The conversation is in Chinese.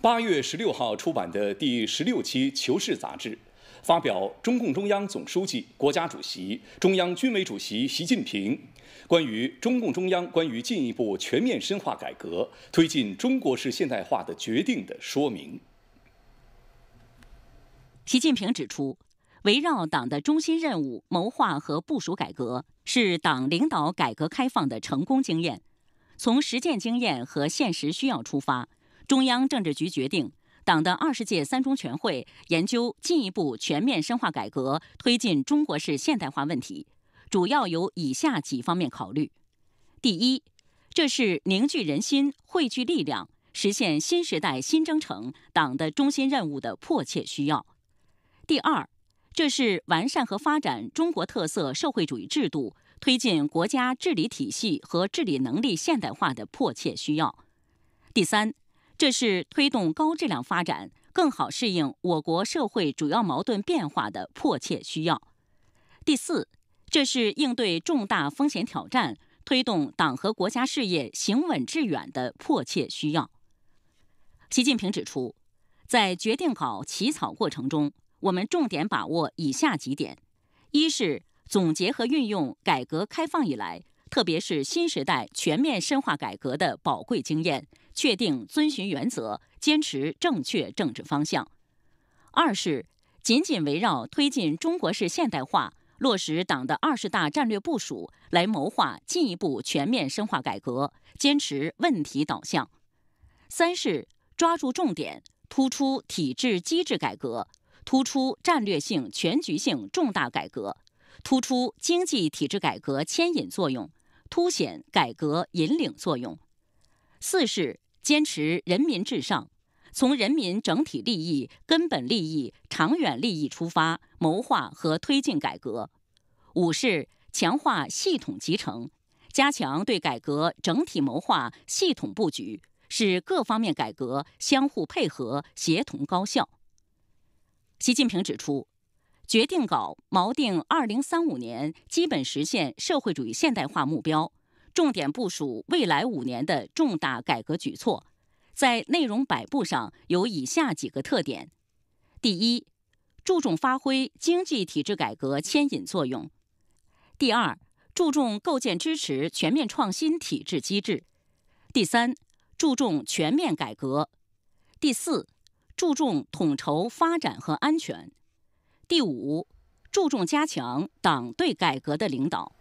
八月十六号出版的第十六期《求是》杂志，发表中共中央总书记、国家主席、中央军委主席习近平关于《中共中央关于进一步全面深化改革推进中国式现代化的决定》的说明。习近平指出，围绕党的中心任务谋划和部署改革，是党领导改革开放的成功经验。从实践经验和现实需要出发。中央政治局决定，党的二十届三中全会研究进一步全面深化改革、推进中国式现代化问题，主要有以下几方面考虑：第一，这是凝聚人心、汇聚力量、实现新时代新征程党的中心任务的迫切需要；第二，这是完善和发展中国特色社会主义制度、推进国家治理体系和治理能力现代化的迫切需要；第三。这是推动高质量发展、更好适应我国社会主要矛盾变化的迫切需要。第四，这是应对重大风险挑战、推动党和国家事业行稳致远的迫切需要。习近平指出，在决定稿起草过程中，我们重点把握以下几点：一是总结和运用改革开放以来，特别是新时代全面深化改革的宝贵经验。确定遵循原则，坚持正确政治方向；二是紧紧围绕推进中国式现代化，落实党的二十大战略部署来谋划进一步全面深化改革，坚持问题导向；三是抓住重点，突出体制机制改革，突出战略性、全局性重大改革，突出经济体制改革牵引作用，凸显改革引领作用；四是。坚持人民至上，从人民整体利益、根本利益、长远利益出发谋划和推进改革。五是强化系统集成，加强对改革整体谋划、系统布局，使各方面改革相互配合、协同高效。习近平指出，决定稿锚定二零三五年基本实现社会主义现代化目标。重点部署未来五年的重大改革举措，在内容摆布上有以下几个特点：第一，注重发挥经济体制改革牵引作用；第二，注重构建支持全面创新体制机制；第三，注重全面改革；第四，注重统筹发展和安全；第五，注重加强党对改革的领导。